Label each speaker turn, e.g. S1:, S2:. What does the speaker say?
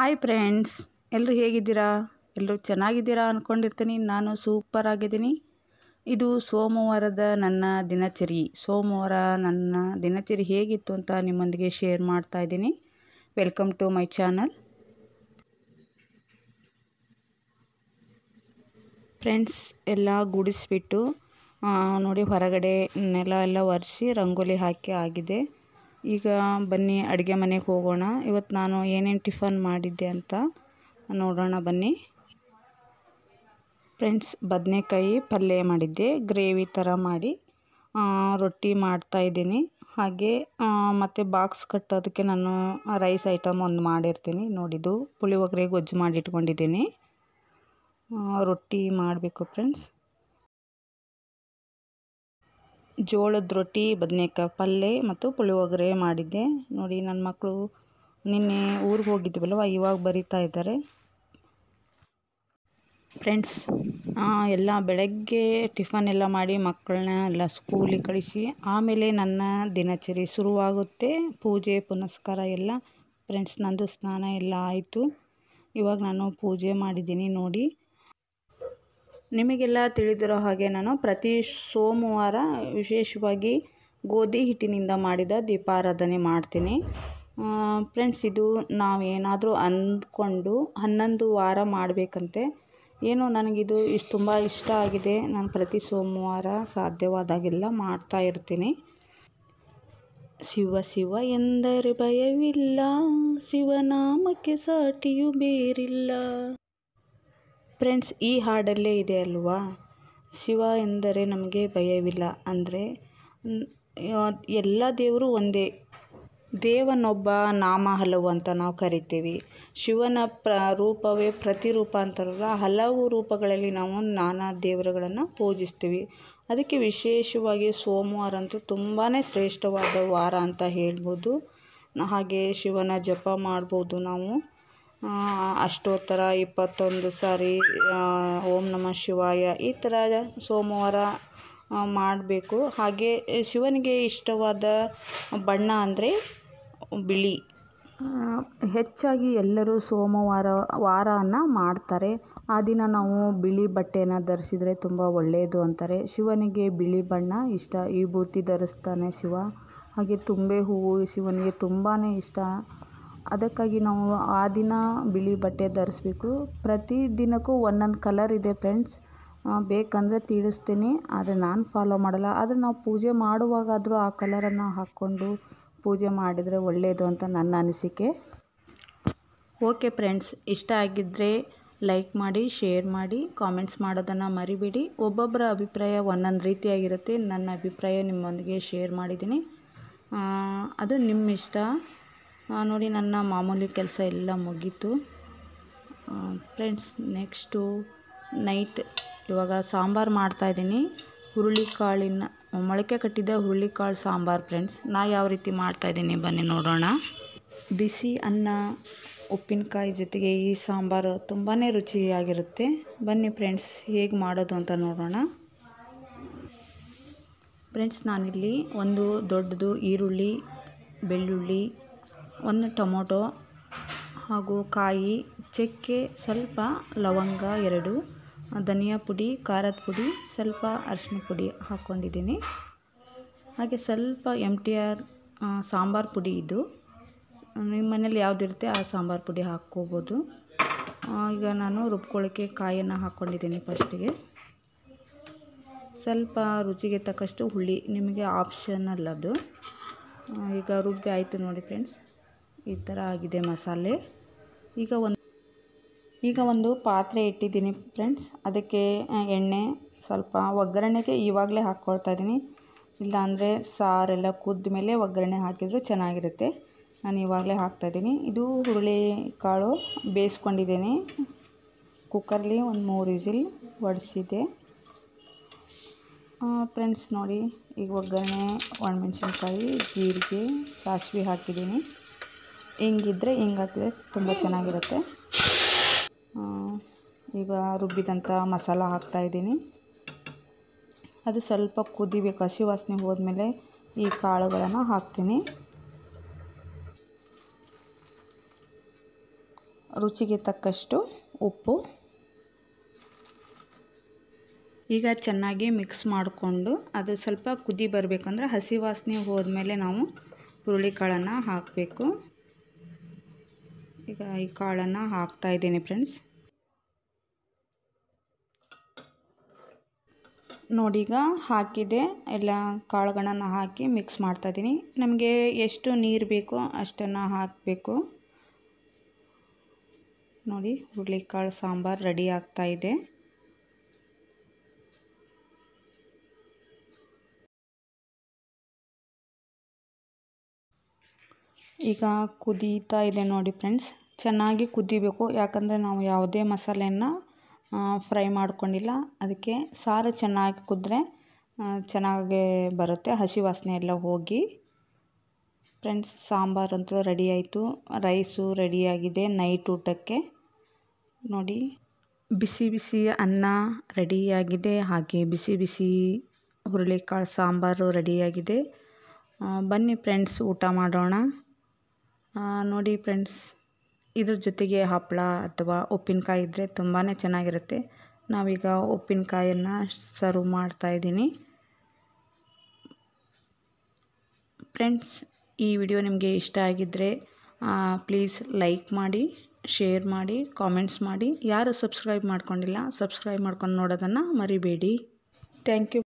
S1: hi friends ಎಲ್ಲರೂ ಹೇಗಿದ್ದೀರಾ ಎಲ್ಲರೂ ಚೆನ್ನಾಗಿದ್ದೀರಾ ಅಂದ್ಕೊಂಡಿರ್ತೀನಿ ನಾನು ಸೂಪರ್ ಆಗಿದ್ದೀನಿ ಇದು ಸೋಮವಾರದ ನನ್ನ ದಿನಚರಿ ಸೋಮವಾರ ನನ್ನ ದಿನಚರಿ ಹೇಗಿತ್ತು ಅಂತ ನಿಮ್ಮೊಂದಿಗೆ ಶೇರ್ ಮಾಡ್ತಾ ಇದ್ದೀನಿ welcome to my channel friends ಎಲ್ಲ ಗುಡಿಸ್ಬಿಟ್ಟು ನೋಡಿ ಹೊರಗಡೆ ನೆಲ ಎಲ್ಲ ಒರೆಸಿ ರಂಗೋಲಿ ಹಾಕಿ ಆಗಿದೆ ಈಗ ಬನ್ನಿ ಅಡುಗೆ ಮನೆಗೆ ಹೋಗೋಣ ಇವತ್ತು ನಾನು ಏನೇನು ಟಿಫನ್ ಮಾಡಿದ್ದೆ ಅಂತ ನೋಡೋಣ ಬನ್ನಿ ಫ್ರೆಂಡ್ಸ್ ಬದನೆಕಾಯಿ ಪಲ್ಯ ಮಾಡಿದ್ದೆ ಗ್ರೇವಿ ಥರ ಮಾಡಿ ರೊಟ್ಟಿ ಮಾಡ್ತಾಯಿದ್ದೀನಿ ಹಾಗೆ ಮತ್ತು ಬಾಕ್ಸ್ ಕಟ್ಟೋದಕ್ಕೆ ನಾನು ರೈಸ್ ಐಟಮ್ ಒಂದು ಮಾಡಿರ್ತೀನಿ ನೋಡಿದ್ದು ಪುಳಿಯೋಗರೆ ಗೊಜ್ಜು ಮಾಡಿಟ್ಕೊಂಡಿದ್ದೀನಿ ರೊಟ್ಟಿ ಮಾಡಬೇಕು ಫ್ರೆಂಡ್ಸ್ ಜೋಳದ ರೊಟ್ಟಿ ಬದನೇಕಾಯಿ ಪಲ್ಯ ಮತ್ತು ಪುಳಿಯೋಗರೆ ಮಾಡಿದ್ದೆ ನೋಡಿ ನನ್ನ ಮಕ್ಕಳು ನಿನ್ನೆ ಊರಿಗೆ ಹೋಗಿದ್ವಲ್ವ ಇವಾಗ ಬರಿತಾ ಇದ್ದಾರೆ ಫ್ರೆಂಡ್ಸ್ ಎಲ್ಲ ಬೆಳಗ್ಗೆ ಟಿಫನ್ ಎಲ್ಲ ಮಾಡಿ ಮಕ್ಕಳನ್ನ ಎಲ್ಲ ಸ್ಕೂಲಿಗೆ ಕಳಿಸಿ ಆಮೇಲೆ ನನ್ನ ದಿನಚರಿ ಶುರುವಾಗುತ್ತೆ ಪೂಜೆ ಪುನಸ್ಕಾರ ಎಲ್ಲ ಫ್ರೆಂಡ್ಸ್ ನಂದು ಸ್ನಾನ ಎಲ್ಲ ಆಯಿತು ಇವಾಗ ನಾನು ಪೂಜೆ ಮಾಡಿದ್ದೀನಿ ನೋಡಿ ನಿಮಗೆಲ್ಲ ತಿಳಿದಿರೋ ಹಾಗೆ ನಾನು ಪ್ರತಿ ಸೋಮವಾರ ವಿಶೇಷವಾಗಿ ಗೋಧಿ ಹಿಟ್ಟಿನಿಂದ ಮಾಡಿದ ದೀಪಾರಾಧನೆ ಮಾಡ್ತೀನಿ ಫ್ರೆಂಡ್ಸ್ ಇದು ನಾವು ಏನಾದರೂ ಅಂದ್ಕೊಂಡು ಹನ್ನೊಂದು ವಾರ ಮಾಡಬೇಕಂತೆ ಏನು ನನಗಿದು ಇಷ್ಟು ತುಂಬ ಇಷ್ಟ ಆಗಿದೆ ನಾನು ಪ್ರತಿ ಸೋಮವಾರ ಸಾಧ್ಯವಾದಾಗೆಲ್ಲ ಮಾಡ್ತಾ ಇರ್ತೀನಿ ಶಿವ ಶಿವ ಎಂದರೆ ಭಯವಿಲ್ಲ ಶಿವನಾಮಕ್ಕೆ ಸಾಟಿಯು ಬೇರಿಲ್ಲ ಫ್ರೆಂಡ್ಸ್ ಈ ಹಾಡಲ್ಲೇ ಇದೆ ಅಲ್ವಾ ಶಿವ ಎಂದರೆ ನಮಗೆ ಭಯವಿಲ್ಲ ಅಂದರೆ ಎಲ್ಲ ದೇವರು ಒಂದೇ ದೇವನೊಬ್ಬ ನಾಮ ಹಲವು ಅಂತ ನಾವು ಕರಿತೀವಿ ಶಿವನ ಪ್ರ ರೂಪವೇ ಪ್ರತಿರೂಪ ಅಂತಾರಲ್ಲ ಹಲವು ರೂಪಗಳಲ್ಲಿ ನಾವು ನಾನಾ ದೇವರುಗಳನ್ನು ಪೂಜಿಸ್ತೀವಿ ಅದಕ್ಕೆ ವಿಶೇಷವಾಗಿ ಸೋಮವಾರ ಅಂತೂ ತುಂಬಾ ಶ್ರೇಷ್ಠವಾದ ವಾರ ಅಂತ ಹೇಳ್ಬೋದು ಹಾಗೆ ಶಿವನ ಜಪ ಮಾಡ್ಬೋದು ನಾವು ಅಷ್ಟೋತ್ತರ ಇಪ್ಪತ್ತೊಂದು ಸಾರಿ ಓಂ ನಮಃ ಶಿವಾಯ ಈ ಥರ ಸೋಮವಾರ ಮಾಡಬೇಕು ಹಾಗೆ ಶಿವನಿಗೆ ಇಷ್ಟವಾದ ಬಣ್ಣ ಅಂದರೆ ಬಿಳಿ ಹೆಚ್ಚಾಗಿ ಎಲ್ಲರೂ ಸೋಮವಾರ ವಾರನ ಮಾಡ್ತಾರೆ ಆ ದಿನ ನಾವು ಬಿಳಿ ಬಟ್ಟೆನ ಧರಿಸಿದರೆ ತುಂಬ ಒಳ್ಳೆಯದು ಅಂತಾರೆ ಶಿವನಿಗೆ ಬಿಳಿ ಬಣ್ಣ ಇಷ್ಟ ವಿಭೂತಿ ಧರಿಸ್ತಾನೆ ಶಿವ ಹಾಗೆ ತುಂಬೆ ಹೂವು ಶಿವನಿಗೆ ತುಂಬಾ ಇಷ್ಟ ಅದಕ್ಕಾಗಿ ನಾವು ಆ ದಿನ ಬಿಳಿ ಬಟ್ಟೆ ಧರಿಸ್ಬೇಕು ಪ್ರತಿ ದಿನಕ್ಕೂ ಒಂದೊಂದು ಕಲರ್ ಇದೆ ಫ್ರೆಂಡ್ಸ್ ಬೇಕಂದರೆ ತಿಳಿಸ್ತೀನಿ ಆದರೆ ನಾನು ಫಾಲೋ ಮಾಡಲ್ಲ ಆದರೆ ನಾವು ಪೂಜೆ ಮಾಡುವಾಗಾದರೂ ಆ ಕಲರನ್ನು ಹಾಕ್ಕೊಂಡು ಪೂಜೆ ಮಾಡಿದರೆ ಒಳ್ಳೆಯದು ಅಂತ ನನ್ನ ಅನಿಸಿಕೆ ಓಕೆ ಫ್ರೆಂಡ್ಸ್ ಇಷ್ಟ ಆಗಿದ್ದರೆ ಲೈಕ್ ಮಾಡಿ ಶೇರ್ ಮಾಡಿ ಕಾಮೆಂಟ್ಸ್ ಮಾಡೋದನ್ನು ಮರಿಬೇಡಿ ಒಬ್ಬೊಬ್ಬರ ಅಭಿಪ್ರಾಯ ಒಂದೊಂದು ರೀತಿಯಾಗಿರುತ್ತೆ ನನ್ನ ಅಭಿಪ್ರಾಯ ನಿಮ್ಮೊಂದಿಗೆ ಶೇರ್ ಮಾಡಿದ್ದೀನಿ ಅದು ನಿಮ್ಮ ಇಷ್ಟ ನೋಡಿ ನನ್ನ ಮಾಮೂಲಿ ಕೆಲಸ ಎಲ್ಲ ಮುಗೀತು ಫ್ರೆಂಡ್ಸ್ ನೆಕ್ಸ್ಟು ನೈಟ್ ಇವಾಗ ಸಾಂಬಾರು ಮಾಡ್ತಾಯಿದ್ದೀನಿ ಹುರುಳಿಕಾಳಿನ ಮೊಳಕೆ ಕಟ್ಟಿದ್ದ ಹುರುಳಿಕಾಳು ಸಾಂಬಾರು ಫ್ರೆಂಡ್ಸ್ ನಾ ಯಾವ ರೀತಿ ಮಾಡ್ತಾಯಿದ್ದೀನಿ ಬನ್ನಿ ನೋಡೋಣ ಬಿಸಿ ಅನ್ನ ಉಪ್ಪಿನಕಾಯಿ ಜೊತೆಗೆ ಈ ಸಾಂಬಾರು ತುಂಬಾ ರುಚಿಯಾಗಿರುತ್ತೆ ಬನ್ನಿ ಫ್ರೆಂಡ್ಸ್ ಹೇಗೆ ಮಾಡೋದು ಅಂತ ನೋಡೋಣ ಫ್ರೆಂಡ್ಸ್ ನಾನಿಲ್ಲಿ ಒಂದು ದೊಡ್ಡದು ಈರುಳ್ಳಿ ಬೆಳ್ಳುಳ್ಳಿ ಒಂದು ಟೊಮೊಟೊ ಹಾಗೂ ಕಾಯಿ ಚಕ್ಕೆ ಸ್ವಲ್ಪ ಲವಂಗ ಎರಡು ಧನಿಯಾ ಪುಡಿ ಖಾರದ ಪುಡಿ ಸ್ವಲ್ಪ ಅರಿಶಿನ ಪುಡಿ ಹಾಕ್ಕೊಂಡಿದ್ದೀನಿ ಹಾಗೆ ಸ್ವಲ್ಪ ಎಮ್ ಟಿ ಆರ್ ಸಾಂಬಾರು ಪುಡಿ ಇದು ನಿಮ್ಮ ಮನೇಲಿ ಯಾವುದಿರುತ್ತೆ ಆ ಸಾಂಬಾರು ಪುಡಿ ಹಾಕ್ಕೋಬೋದು ಈಗ ನಾನು ರುಬ್ಕೊಳ್ಳೋಕ್ಕೆ ಕಾಯಿಯನ್ನು ಹಾಕ್ಕೊಂಡಿದ್ದೀನಿ ಫಸ್ಟಿಗೆ ಸ್ವಲ್ಪ ರುಚಿಗೆ ತಕ್ಕಷ್ಟು ಹುಳಿ ನಿಮಗೆ ಆಪ್ಷನಲ್ ಅದು ಈಗ ರುಬ್ಬಿ ಆಯಿತು ನೋಡಿ ಫ್ರೆಂಡ್ಸ್ ಈ ಥರ ಆಗಿದೆ ಮಸಾಲೆ ಈಗ ಒಂದು ಈಗ ಒಂದು ಪಾತ್ರೆ ಇಟ್ಟಿದ್ದೀನಿ ಫ್ರೆಂಡ್ಸ್ ಅದಕ್ಕೆ ಎಣ್ಣೆ ಸ್ವಲ್ಪ ಒಗ್ಗರಣೆಗೆ ಇವಾಗಲೇ ಹಾಕ್ಕೊಳ್ತಾ ಇದ್ದೀನಿ ಇಲ್ಲಾಂದರೆ ಸಾರೆಲ್ಲ ಕುದ್ದ ಮೇಲೆ ಒಗ್ಗರಣೆ ಹಾಕಿದರೂ ಚೆನ್ನಾಗಿರುತ್ತೆ ನಾನು ಇವಾಗಲೇ ಹಾಕ್ತಾಯಿದ್ದೀನಿ ಇದು ಹುರುಳಿ ಕಾಳು ಬೇಯಿಸ್ಕೊಂಡಿದ್ದೀನಿ ಕುಕ್ಕರ್ಲಿ ಒಂದು ಮೂರು ವಿಸಿಲ್ ಒಡಿಸಿದೆ ಫ್ರೆಂಡ್ಸ್ ನೋಡಿ ಈಗ ಒಗ್ಗರಣೆ ಒಣಮೆಣ್ಸಿನ್ಕಾಯಿ ಜೀರಿಗೆ ಸಾಸಿವೆ ಹಾಕಿದ್ದೀನಿ ಹಿಂಗಿದ್ರೆ ಹಿಂಗಾಗ್ತದೆ ತುಂಬ ಚೆನ್ನಾಗಿರುತ್ತೆ ಈಗ ರುಬ್ಬಿದಂಥ ಮಸಾಲ ಹಾಕ್ತಾಯಿದ್ದೀನಿ ಅದು ಸ್ವಲ್ಪ ಕುದಿಬೇಕು ಹಸಿ ವಾಸನೆ ಹೋದ್ಮೇಲೆ ಈ ಕಾಳುಗಳನ್ನು ಹಾಕ್ತೀನಿ ರುಚಿಗೆ ತಕ್ಕಷ್ಟು ಉಪ್ಪು ಈಗ ಚೆನ್ನಾಗಿ ಮಿಕ್ಸ್ ಮಾಡಿಕೊಂಡು ಅದು ಸ್ವಲ್ಪ ಕುದಿ ಬರಬೇಕಂದ್ರೆ ಹಸಿ ವಾಸನೆ ಹೋದ್ಮೇಲೆ ನಾವು ಹುರುಳಿಕಾಳನ್ನು ಹಾಕಬೇಕು ಈಗ ಈ ಕಾಳನ್ನು ಹಾಕ್ತಾ ಇದ್ದೀನಿ ಫ್ರೆಂಡ್ಸ್ ಈಗ ಹಾಕಿದೆ ಎಲ್ಲ ಕಾಳುಗಳನ್ನು ಹಾಕಿ ಮಿಕ್ಸ್ ಮಾಡ್ತಾಯಿದ್ದೀನಿ ನಮಗೆ ಎಷ್ಟು ನೀರು ಬೇಕೋ ಅಷ್ಟನ್ನು ಹಾಕಬೇಕು ನೋಡಿ ಹುರುಳಿಕಾಳು ಸಾಂಬಾರು ರೆಡಿ ಆಗ್ತಾಯಿದೆ ಈಗ ಕುದೀತಾ ಇದೆ ನೋಡಿ ಫ್ರೆಂಡ್ಸ್ ಚೆನ್ನಾಗಿ ಕುದಿಬೇಕು ಯಾಕಂದರೆ ನಾವು ಯಾವುದೇ ಮಸಾಲೆಯನ್ನು ಫ್ರೈ ಮಾಡ್ಕೊಂಡಿಲ್ಲ ಅದಕ್ಕೆ ಸಾರು ಚೆನ್ನಾಗಿ ಕುದ್ರೆ ಚೆನ್ನಾಗಿ ಬರುತ್ತೆ ಹಸಿ ವಾಸನೆ ಎಲ್ಲ ಹೋಗಿ ಫ್ರೆಂಡ್ಸ್ ಸಾಂಬಾರಂತೂ ರೆಡಿ ಆಯಿತು ರೈಸು ರೆಡಿಯಾಗಿದೆ ನೈಟ್ ಊಟಕ್ಕೆ ನೋಡಿ ಬಿಸಿ ಬಿಸಿ ಅನ್ನ ರೆಡಿಯಾಗಿದೆ ಹಾಗೆ ಬಿಸಿ ಬಿಸಿ ಹುರುಳಿಕಾಳು ಸಾಂಬಾರು ರೆಡಿಯಾಗಿದೆ ಬನ್ನಿ ಫ್ರೆಂಡ್ಸ್ ಊಟ ಮಾಡೋಣ ನೋಡಿ ಫ್ರೆಂಡ್ಸ್ ಇದ್ರ ಜೊತೆಗೆ ಹಪ್ಪಳ ಅಥವಾ ಉಪ್ಪಿನಕಾಯಿ ಇದ್ದರೆ ತುಂಬಾ ಚೆನ್ನಾಗಿರುತ್ತೆ ನಾವೀಗ ಉಪ್ಪಿನಕಾಯನ್ನು ಸರ್ವ್ ಮಾಡ್ತಾಯಿದ್ದೀನಿ ಫ್ರೆಂಡ್ಸ್ ಈ ವಿಡಿಯೋ ನಿಮಗೆ ಇಷ್ಟ ಆಗಿದ್ದರೆ ಪ್ಲೀಸ್ ಲೈಕ್ ಮಾಡಿ ಶೇರ್ ಮಾಡಿ ಕಾಮೆಂಟ್ಸ್ ಮಾಡಿ ಯಾರು ಸಬ್ಸ್ಕ್ರೈಬ್ ಮಾಡ್ಕೊಂಡಿಲ್ಲ ಸಬ್ಸ್ಕ್ರೈಬ್ ಮಾಡ್ಕೊಂಡು ನೋಡೋದನ್ನು ಮರಿಬೇಡಿ ಥ್ಯಾಂಕ್ ಯು